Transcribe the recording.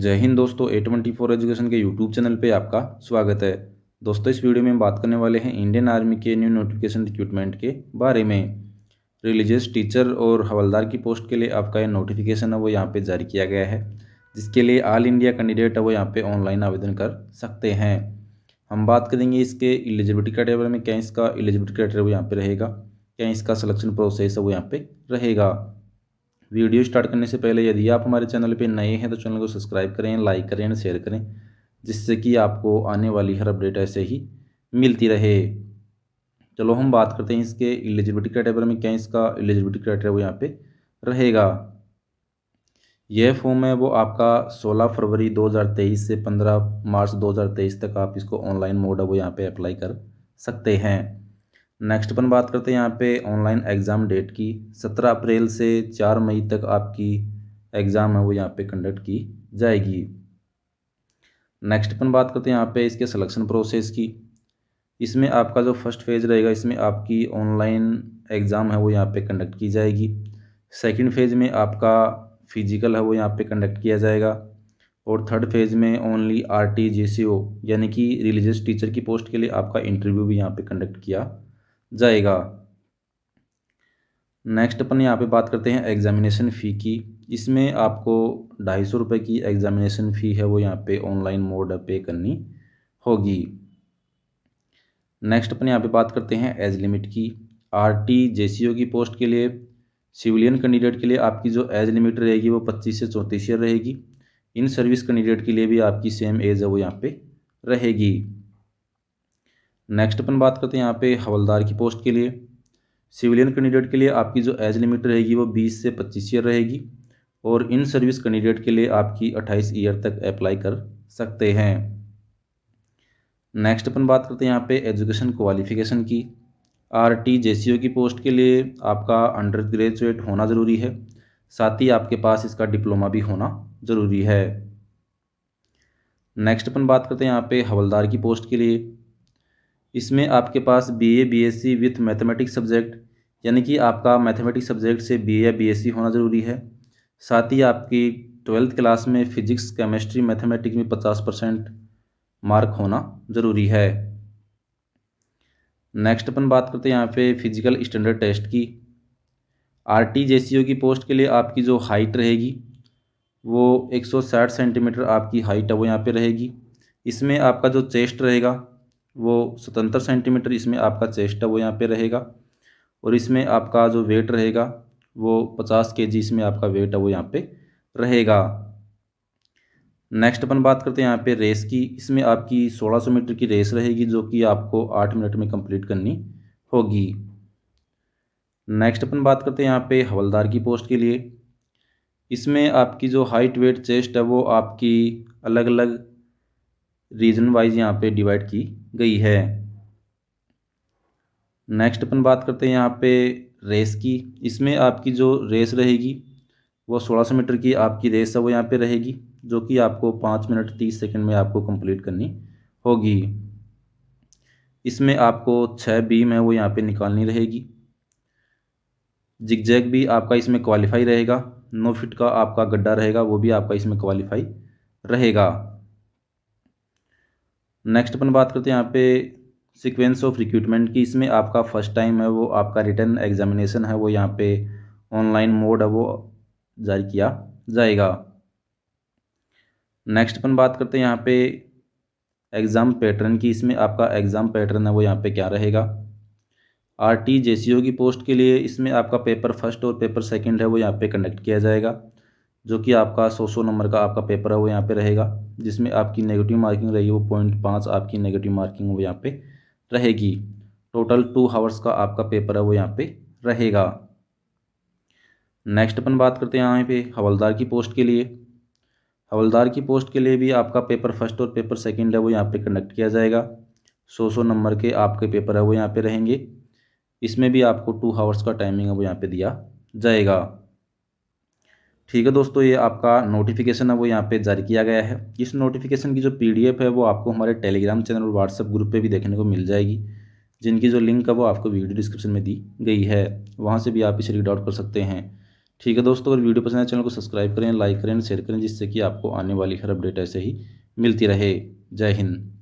जय हिंद दोस्तों A twenty four education के यूट्यूब चैनल पे आपका स्वागत है दोस्तों इस वीडियो में हम बात करने वाले हैं इंडियन आर्मी के न्यू नोटिफिकेशन रिक्रूटमेंट के बारे में रिलीजियस टीचर और हवलदार की पोस्ट के लिए आपका यह नोटिफिकेशन है वो यहाँ पे जारी किया गया है जिसके लिए ऑल इंडिया कैंडिडेट है वो यहाँ पर ऑनलाइन आवेदन कर सकते हैं हम बात करेंगे इसके एलिजिबिलिटी क्राइटेरिया में क्या इसका एलिजिबिलिटी क्राइटेरिया वो यहाँ पर रहेगा क्या इसका सलेक्शन प्रोसेस है वो यहाँ पर रहेगा वीडियो स्टार्ट करने से पहले यदि आप हमारे चैनल पर नए हैं तो चैनल को सब्सक्राइब करें लाइक करें एंड शेयर करें जिससे कि आपको आने वाली हर अपडेट ऐसे ही मिलती रहे चलो हम बात करते हैं इसके एलिजिबिलिटी क्राइटेरिया में क्या इसका एलिजिबिलिटी क्राइटेरिया वो यहाँ पे रहेगा यह फॉर्म है वो आपका 16 फरवरी 2023 से 15 मार्च 2023 तक आप इसको ऑनलाइन मोड है वो यहाँ पे अप्लाई कर सकते हैं नेक्स्ट अपन बात करते हैं यहाँ पे ऑनलाइन एग्ज़ाम डेट की सत्रह अप्रैल से चार मई तक आपकी एग्ज़ाम है वो यहाँ पे कंडक्ट की जाएगी नेक्स्ट अपन बात करते हैं यहाँ पे इसके सिलेक्शन प्रोसेस की इसमें आपका जो फर्स्ट फेज़ रहेगा इसमें आपकी ऑनलाइन एग्ज़ाम है वो यहाँ पे कंडक्ट की जाएगी सेकेंड फेज़ में आपका फिजिकल है वो यहाँ पर कंडक्ट किया जाएगा और थर्ड फेज़ में only R T J C O यानी कि रिलीजियस टीचर की पोस्ट के लिए आपका इंटरव्यू भी यहाँ पर कंडक्ट किया जाएगा नेक्स्ट अपन यहाँ पे बात करते हैं एग्ज़ामिनेशन फ़ी की इसमें आपको ढाई सौ रुपये की एग्ज़ामिनेशन फ़ी है वो यहाँ पे ऑनलाइन मोड पे करनी होगी नेक्स्ट अपन यहाँ पे बात करते हैं एज लिमिट की R T J C O की पोस्ट के लिए सिविलियन कैंडिडेट के लिए आपकी जो एज लिमिट रहेगी वो पच्चीस से चौंतीस ईयर रहेगी इन सर्विस कैंडिडेट के लिए भी आपकी सेम एज है वो यहाँ पर रहेगी नेक्स्ट अपन बात करते हैं यहाँ पे हवलदार की पोस्ट के लिए सिविलियन कैंडिडेट के लिए आपकी जो एज लिमिट रहेगी वो बीस से पच्चीस ईयर रहेगी और इन सर्विस कैंडिडेट के लिए आपकी अट्ठाईस ईयर तक अप्लाई कर सकते हैं नेक्स्ट अपन बात करते हैं यहाँ पे एजुकेशन क्वालिफिकेशन की R T J C O की पोस्ट के लिए आपका अंडर ग्रेजुएट होना ज़रूरी है साथ ही आपके पास इसका डिप्लोमा भी होना ज़रूरी है नेक्स्ट अपन बात करते हैं यहाँ पे हवलदार की पोस्ट के लिए इसमें आपके पास B B A S C with mathematics subject यानी कि आपका मैथमेटिक्स सब्जेक्ट से बी बी या सी होना ज़रूरी है साथ ही आपकी ट्वेल्थ क्लास में फिजिक्स केमिस्ट्री मैथमेटिक्स में पचास परसेंट मार्क होना ज़रूरी है नेक्स्ट अपन बात करते हैं यहाँ पे फिजिकल स्टैंडर्ड टेस्ट की R T J C O की पोस्ट के लिए आपकी जो हाइट रहेगी वो एक सौ साठ सेंटीमीटर आपकी हाइट है वो यहाँ पर रहेगी इसमें आपका जो चेस्ट रहेगा वो सतहत्तर सेंटीमीटर इसमें आपका चेस्ट है वो यहाँ पे रहेगा और इसमें आपका जो वेट रहेगा वो पचास के जी इसमें आपका वेट है वो यहाँ पे रहेगा नेक्स्ट अपन बात करते हैं यहाँ पे रेस की इसमें आपकी सोलह सौ मीटर की रेस रहेगी जो कि आपको आठ मिनट में कंप्लीट करनी होगी नेक्स्ट अपन बात करते हैं यहाँ पे हवलदार की पोस्ट के लिए इसमें आपकी जो हाइट वेट चेस्ट है वो आपकी अलग अलग रीजन वाइज यहाँ पे डिवाइड की गई है नेक्स्ट अपन बात करते हैं यहाँ पे रेस की इसमें आपकी जो रेस रहेगी वो सोलह सौ मीटर की आपकी रेस है वो यहाँ पे रहेगी जो कि आपको पाँच मिनट तीस सेकंड में आपको कंप्लीट करनी होगी इसमें आपको छः बीम है वो यहाँ पे निकालनी रहेगी जिगजैग भी आपका इसमें क्वालिफाई रहेगा नौ फिट का आपका गड्ढा रहेगा वो भी आपका इसमें क्वालिफाई रहेगा नेक्स्ट अपन बात करते हैं यहाँ पे सीक्वेंस ऑफ रिक्रूटमेंट की इसमें आपका फर्स्ट टाइम है वो आपका रिटर्न एग्जामिनेशन है वो यहाँ पे ऑनलाइन मोड है वो जारी किया जाएगा नेक्स्ट अपन बात करते हैं यहाँ पे एग्ज़ाम पैटर्न की इसमें आपका एग्ज़ाम पैटर्न है वो यहाँ पे क्या रहेगा are T J C O की पोस्ट के लिए इसमें आपका पेपर फर्स्ट और पेपर सेकेंड है वो यहाँ पे कंडक्ट किया जाएगा जो कि आपका सौ सौ नंबर का आपका पेपर है वो यहाँ पे रहेगा जिसमें आपकी नेगेटिव मार्किंग रहेगी वो पॉइंट पाँच आपकी नेगेटिव मार्किंग वो यहाँ पे रहेगी टोटल टू हावर्स का आपका पेपर है वो यहाँ पे रहेगा नेक्स्ट अपन बात करते हैं यहाँ पे हवलदार की पोस्ट के लिए हवलदार की पोस्ट के लिए भी आपका पेपर फर्स्ट और पेपर सेकेंड है वो यहाँ पर कंडक्ट किया जाएगा सौ सौ नंबर के आपके पेपर है वो यहाँ पर रहेंगे इसमें भी आपको टू हावर्स का टाइमिंग है वो यहाँ पर दिया जाएगा ठीक है दोस्तों ये आपका नोटिफिकेशन है वो यहाँ पे जारी किया गया है इस नोटिफिकेशन की जो पीडीएफ है वो आपको हमारे टेलीग्राम चैनल और व्हाट्सअप ग्रुप पे भी देखने को मिल जाएगी जिनकी जो लिंक है वो आपको वीडियो डिस्क्रिप्शन में दी गई है वहाँ से भी आप इसे रीड आउट कर सकते हैं ठीक है दोस्तों अगर वीडियो पसंद है चैनल को सब्सक्राइब करें लाइक करें शेयर करें जिससे कि आपको आने वाली हर अपडेट ऐसे ही मिलती रहे जय हिंद